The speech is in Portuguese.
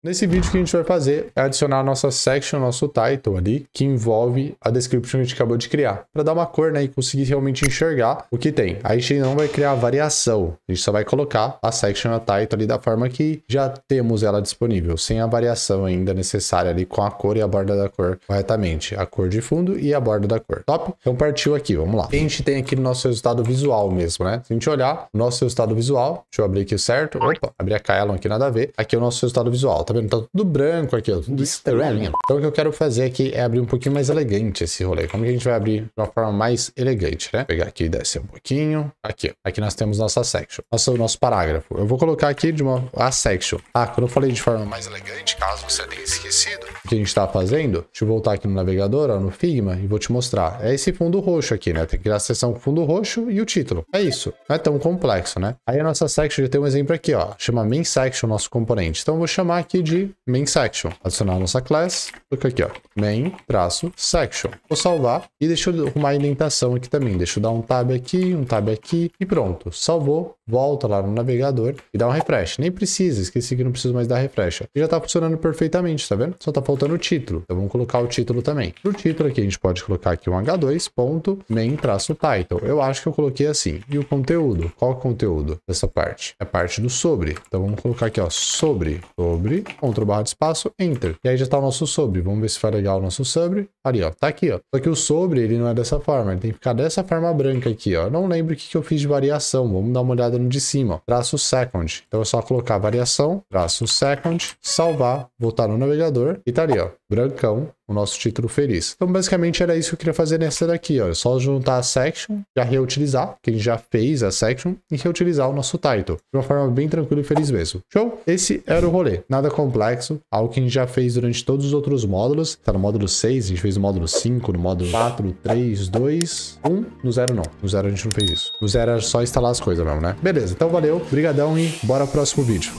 Nesse vídeo que a gente vai fazer é adicionar a nossa section, nosso title ali, que envolve a description que a gente acabou de criar, para dar uma cor né, e conseguir realmente enxergar o que tem. Aí a gente não vai criar variação, a gente só vai colocar a section, a title ali da forma que já temos ela disponível, sem a variação ainda necessária ali com a cor e a borda da cor corretamente, a cor de fundo e a borda da cor. Top? Então partiu aqui, vamos lá. A gente tem aqui no nosso resultado visual mesmo, né? Se a gente olhar, nosso resultado visual, deixa eu abrir aqui certo, opa, abri a Kylon aqui, nada a ver, aqui é o nosso resultado visual, tá vendo? Tá tudo branco aqui, ó. Tudo é estranho. Então o que eu quero fazer aqui é abrir um pouquinho mais elegante esse rolê. Como que a gente vai abrir de uma forma mais elegante, né? pegar aqui e descer um pouquinho. Aqui, Aqui nós temos nossa section. Nosso, nosso parágrafo. Eu vou colocar aqui de uma... A section. Ah, quando eu falei de forma mais elegante, caso você tenha esquecido o que a gente tá fazendo, deixa eu voltar aqui no navegador, ó, no Figma, e vou te mostrar. É esse fundo roxo aqui, né? Tem que criar a seção fundo roxo e o título. É isso. Não é tão complexo, né? Aí a nossa section já tem um exemplo aqui, ó. Chama main section, nosso componente. Então eu vou chamar aqui de main section. Adicionar a nossa class. Clica aqui, ó. Main traço section. Vou salvar e deixa eu arrumar a indentação aqui também. Deixa eu dar um tab aqui, um tab aqui e pronto. Salvou. Volta lá no navegador e dá um refresh. Nem precisa, esqueci que não preciso mais dar refresh. E já tá funcionando perfeitamente, tá vendo? Só tá faltando o título. Então vamos colocar o título também. Pro título aqui a gente pode colocar aqui um h2.main-title. Eu acho que eu coloquei assim. E o conteúdo? Qual é o conteúdo dessa parte? É a parte do sobre. Então vamos colocar aqui, ó, sobre, sobre Ctrl barra de espaço, Enter. E aí já está o nosso sobre. Vamos ver se vai legal o nosso sobre. Ali, ó. Tá aqui, ó. Só que o sobre, ele não é dessa forma. Ele tem que ficar dessa forma branca aqui, ó. Eu não lembro o que, que eu fiz de variação. Vamos dar uma olhada no de cima, ó. Traço second. Então é só colocar variação, traço second, salvar, voltar no navegador. E tá ali, ó. Brancão, o nosso título feliz. Então, basicamente, era isso que eu queria fazer nessa daqui, ó. É só juntar a section, já reutilizar, que a gente já fez a section, e reutilizar o nosso title. De uma forma bem tranquila e feliz mesmo. Show? Esse era o rolê. Nada complexo, algo que a gente já fez durante todos os outros módulos. Tá no módulo 6, a gente fez no módulo 5, no módulo 4, 3, 2, 1. No zero não. No zero a gente não fez isso. No zero era só instalar as coisas mesmo, né? Beleza, então valeu, brigadão e bora pro próximo vídeo.